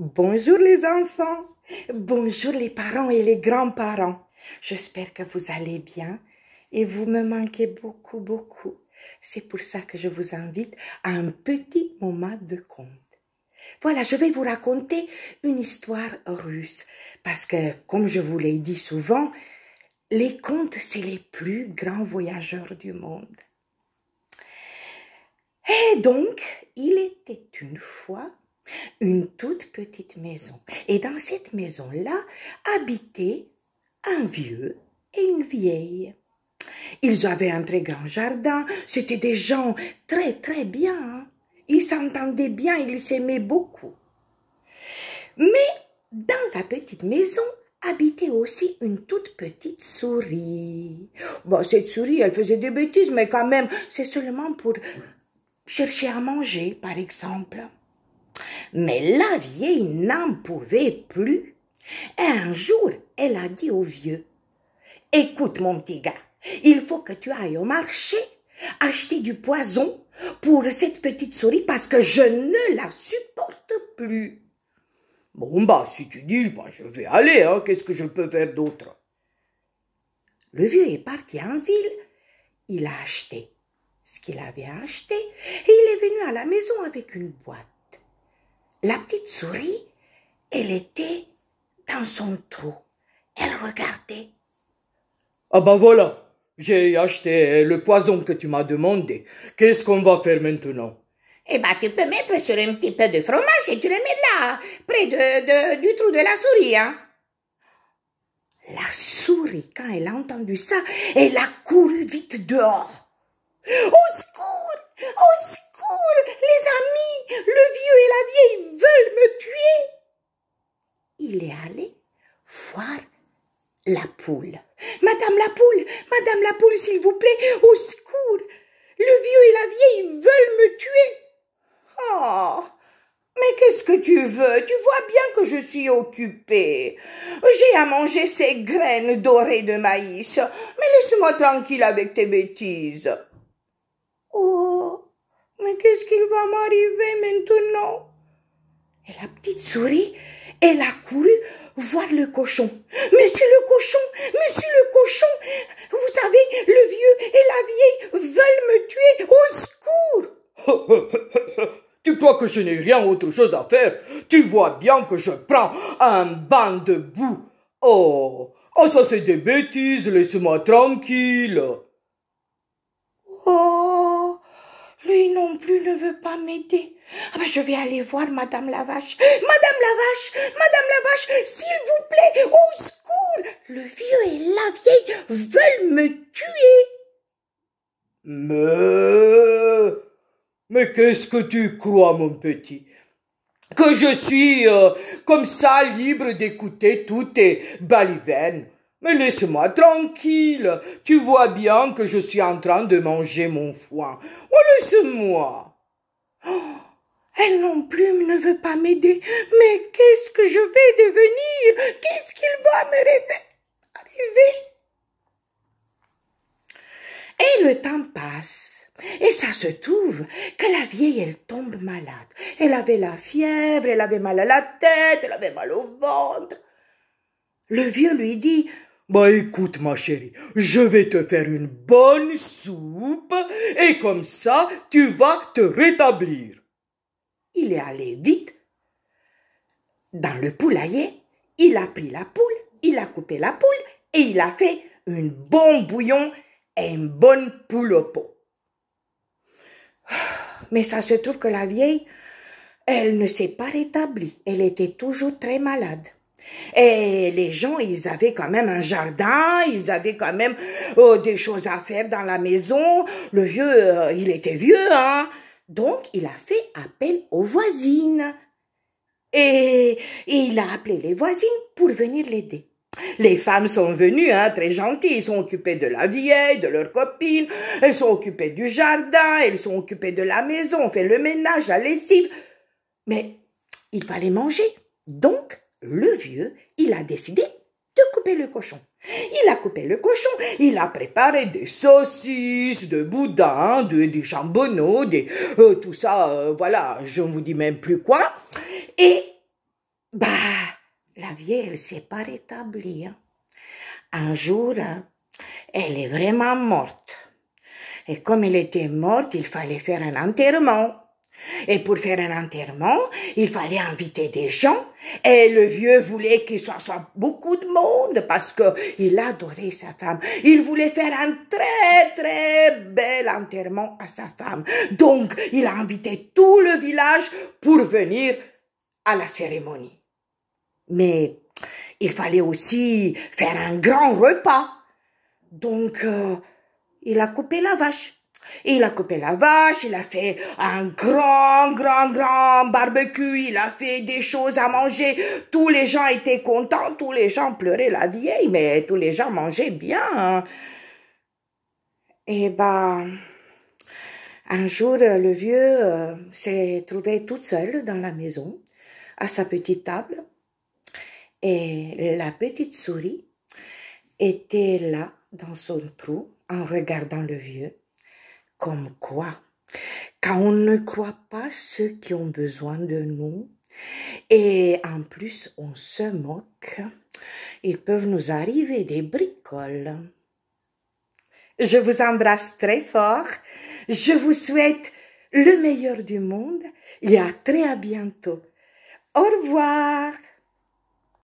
Bonjour les enfants, bonjour les parents et les grands-parents. J'espère que vous allez bien et vous me manquez beaucoup, beaucoup. C'est pour ça que je vous invite à un petit moment de conte. Voilà, je vais vous raconter une histoire russe parce que, comme je vous l'ai dit souvent, les contes, c'est les plus grands voyageurs du monde. Et donc, il était une fois une toute petite maison. Et dans cette maison-là habitaient un vieux et une vieille. Ils avaient un très grand jardin, c'étaient des gens très très bien. Hein. Ils s'entendaient bien, ils s'aimaient beaucoup. Mais dans la petite maison habitait aussi une toute petite souris. Bon, cette souris, elle faisait des bêtises, mais quand même, c'est seulement pour chercher à manger, par exemple. Mais la vieille n'en pouvait plus. Et un jour, elle a dit au vieux, Écoute mon petit gars, il faut que tu ailles au marché acheter du poison pour cette petite souris parce que je ne la supporte plus. Bon bah si tu dis, bah, je vais aller, hein, qu'est-ce que je peux faire d'autre Le vieux est parti en ville, il a acheté ce qu'il avait acheté et il est venu à la maison avec une boîte. La petite souris, elle était dans son trou. Elle regardait. Ah ben voilà, j'ai acheté le poison que tu m'as demandé. Qu'est-ce qu'on va faire maintenant Eh ben tu peux mettre sur un petit peu de fromage et tu le mets là, près de, du trou de la souris. Hein. La souris, quand elle a entendu ça, elle a couru vite dehors. Oh, la vieille veulent me tuer. Il est allé voir la poule. Madame la poule, madame la poule, s'il vous plaît, au secours. Le vieux et la vieille veulent me tuer. Oh, mais qu'est-ce que tu veux Tu vois bien que je suis occupée. J'ai à manger ces graines dorées de maïs. Mais laisse-moi tranquille avec tes bêtises. Oh, mais qu'est-ce qu'il va m'arriver maintenant et la petite souris, elle a couru voir le cochon. Monsieur le cochon, monsieur le cochon, vous savez, le vieux et la vieille veulent me tuer, au secours Tu crois que je n'ai rien autre chose à faire Tu vois bien que je prends un bain de boue. Oh, oh ça c'est des bêtises, laisse-moi tranquille. Lui non plus ne veut pas m'aider. Ah ben je vais aller voir Madame Lavache. Madame Lavache, Madame Lavache, s'il vous plaît, au secours Le vieux et la vieille veulent me tuer. Mais... Mais qu'est-ce que tu crois, mon petit Que je suis euh, comme ça libre d'écouter toutes tes balivernes mais laisse-moi tranquille. Tu vois bien que je suis en train de manger mon foin. Oh, laisse-moi. Oh, elle non plus ne veut pas m'aider. Mais qu'est-ce que je vais devenir Qu'est-ce qu'il va me rêver Et le temps passe. Et ça se trouve que la vieille, elle tombe malade. Elle avait la fièvre, elle avait mal à la tête, elle avait mal au ventre. Le vieux lui dit bah écoute ma chérie, je vais te faire une bonne soupe et comme ça tu vas te rétablir. Il est allé vite. Dans le poulailler, il a pris la poule, il a coupé la poule et il a fait un bon bouillon et une bonne poule au pot. Mais ça se trouve que la vieille, elle ne s'est pas rétablie, elle était toujours très malade. Et les gens, ils avaient quand même un jardin, ils avaient quand même euh, des choses à faire dans la maison. Le vieux, euh, il était vieux, hein. Donc, il a fait appel aux voisines. Et, il a appelé les voisines pour venir l'aider. Les femmes sont venues, hein, très gentilles. Elles sont occupées de la vieille, de leurs copines. Elles sont occupées du jardin. Elles sont occupées de la maison. On fait le ménage, la lessive. Mais il fallait manger. Donc, le vieux, il a décidé de couper le cochon. Il a coupé le cochon, il a préparé des saucisses, de boudin, des jambonneaux, des, euh, tout ça, euh, voilà, je ne vous dis même plus quoi. Et, bah, la vieille, elle s'est pas rétablie. Hein. Un jour, hein, elle est vraiment morte. Et comme elle était morte, il fallait faire un enterrement. Et pour faire un enterrement, il fallait inviter des gens. Et le vieux voulait qu'il soit, soit beaucoup de monde parce que il adorait sa femme. Il voulait faire un très très bel enterrement à sa femme. Donc, il a invité tout le village pour venir à la cérémonie. Mais il fallait aussi faire un grand repas. Donc, euh, il a coupé la vache il a coupé la vache, il a fait un grand, grand, grand barbecue, il a fait des choses à manger. Tous les gens étaient contents, tous les gens pleuraient la vieille, mais tous les gens mangeaient bien. Et ben, un jour, le vieux euh, s'est trouvé toute seule dans la maison, à sa petite table. Et la petite souris était là, dans son trou, en regardant le vieux. Comme quoi, quand on ne croit pas ceux qui ont besoin de nous, et en plus on se moque, ils peuvent nous arriver des bricoles. Je vous embrasse très fort, je vous souhaite le meilleur du monde et à très bientôt. Au revoir